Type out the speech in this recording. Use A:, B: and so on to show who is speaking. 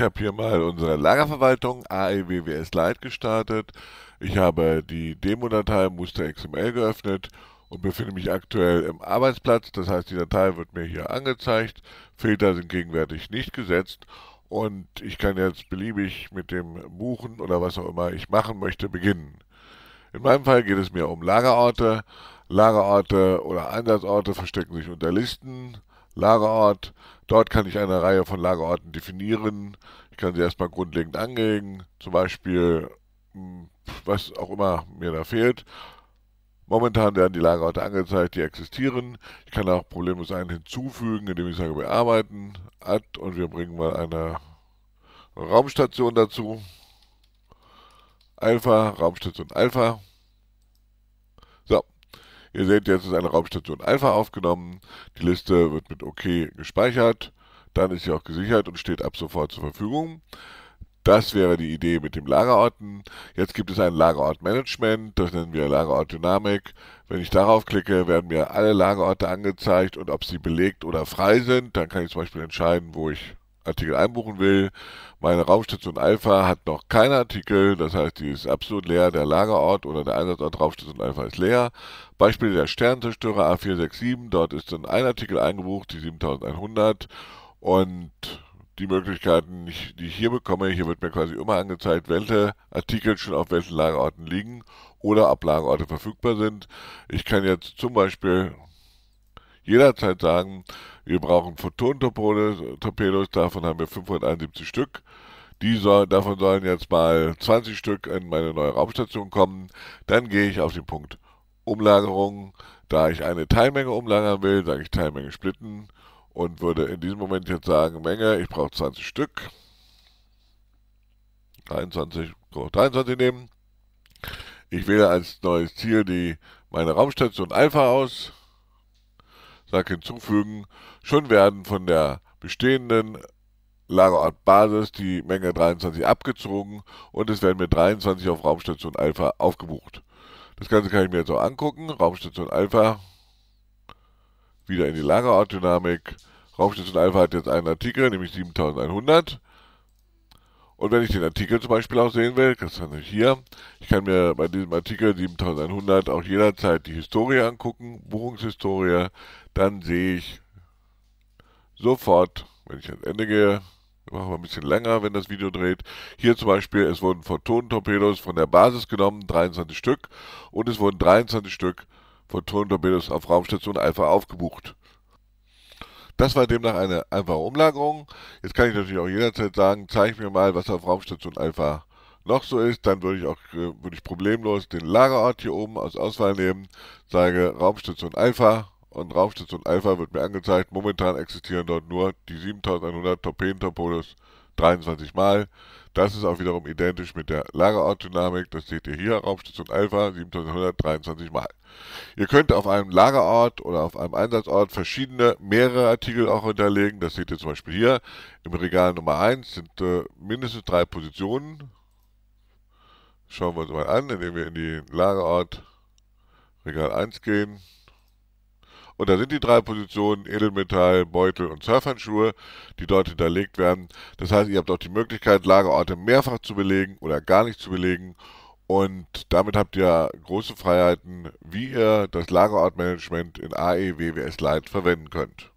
A: Ich habe hier mal unsere Lagerverwaltung AEWWS Lite gestartet. Ich habe die Demo-Datei Muster XML geöffnet und befinde mich aktuell im Arbeitsplatz. Das heißt, die Datei wird mir hier angezeigt. Filter sind gegenwärtig nicht gesetzt und ich kann jetzt beliebig mit dem Buchen oder was auch immer ich machen möchte beginnen. In meinem Fall geht es mir um Lagerorte. Lagerorte oder Einsatzorte verstecken sich unter Listen. Lagerort. Dort kann ich eine Reihe von Lagerorten definieren. Ich kann sie erstmal grundlegend anlegen, zum Beispiel, hm, was auch immer mir da fehlt. Momentan werden die Lagerorte angezeigt, die existieren. Ich kann auch problemlos einen hinzufügen, indem ich sage bearbeiten, add und wir bringen mal eine Raumstation dazu. Alpha, Raumstation Alpha. Ihr seht, jetzt ist eine Raumstation Alpha aufgenommen. Die Liste wird mit OK gespeichert. Dann ist sie auch gesichert und steht ab sofort zur Verfügung. Das wäre die Idee mit dem Lagerorten. Jetzt gibt es ein Lagerortmanagement, das nennen wir Lagerortdynamik. Wenn ich darauf klicke, werden mir alle Lagerorte angezeigt und ob sie belegt oder frei sind. Dann kann ich zum Beispiel entscheiden, wo ich Artikel einbuchen will. Meine Raumstation Alpha hat noch keinen Artikel, das heißt, die ist absolut leer. Der Lagerort oder der Einsatzort Raumstation Alpha ist leer. Beispiel der Sternzerstörer A467, dort ist dann ein Artikel eingebucht, die 7100 und die Möglichkeiten, die ich hier bekomme, hier wird mir quasi immer angezeigt, welche Artikel schon auf welchen Lagerorten liegen oder ob Lagerorte verfügbar sind. Ich kann jetzt zum Beispiel jederzeit sagen, wir brauchen Photon-Torpedos, davon haben wir 571 Stück. Die soll, davon sollen jetzt mal 20 Stück in meine neue Raumstation kommen. Dann gehe ich auf den Punkt Umlagerung. Da ich eine Teilmenge umlagern will, sage ich Teilmenge splitten und würde in diesem Moment jetzt sagen, Menge, ich brauche 20 Stück. 23, 23 nehmen. Ich wähle als neues Ziel die, meine Raumstation Alpha aus sag hinzufügen, schon werden von der bestehenden Lagerort Basis die Menge 23 abgezogen und es werden mit 23 auf Raumstation Alpha aufgebucht. Das Ganze kann ich mir jetzt auch angucken. Raumstation Alpha wieder in die Lagerortdynamik. Raumstation Alpha hat jetzt einen Artikel, nämlich 7100. Und wenn ich den Artikel zum Beispiel auch sehen will, das ist dann hier, ich kann mir bei diesem Artikel 7100 auch jederzeit die Historie angucken, Buchungshistorie, dann sehe ich sofort, wenn ich ans Ende gehe, machen wir ein bisschen länger, wenn das Video dreht. Hier zum Beispiel, es wurden Photonentorpedos von der Basis genommen, 23 Stück, und es wurden 23 Stück Photonentorpedos auf Raumstation Alpha aufgebucht. Das war demnach eine einfache Umlagerung. Jetzt kann ich natürlich auch jederzeit sagen, zeig mir mal, was auf Raumstation Alpha noch so ist. Dann würde ich auch äh, würde ich problemlos den Lagerort hier oben aus Auswahl nehmen, sage Raumstation Alpha und Raumstation Alpha wird mir angezeigt. Momentan existieren dort nur die 7100 Torpedentorpedos 23 Mal. Das ist auch wiederum identisch mit der Lagerortdynamik. Das seht ihr hier, Raumstation Alpha 1723 Mal. Ihr könnt auf einem Lagerort oder auf einem Einsatzort verschiedene, mehrere Artikel auch hinterlegen. Das seht ihr zum Beispiel hier. Im Regal Nummer 1 sind äh, mindestens drei Positionen. Schauen wir uns mal an, indem wir in die Lagerort Regal 1 gehen. Und da sind die drei Positionen Edelmetall, Beutel und Surfhandschuhe, die dort hinterlegt werden. Das heißt, ihr habt auch die Möglichkeit, Lagerorte mehrfach zu belegen oder gar nicht zu belegen. Und damit habt ihr große Freiheiten, wie ihr das Lagerortmanagement in AE WWS Lite verwenden könnt.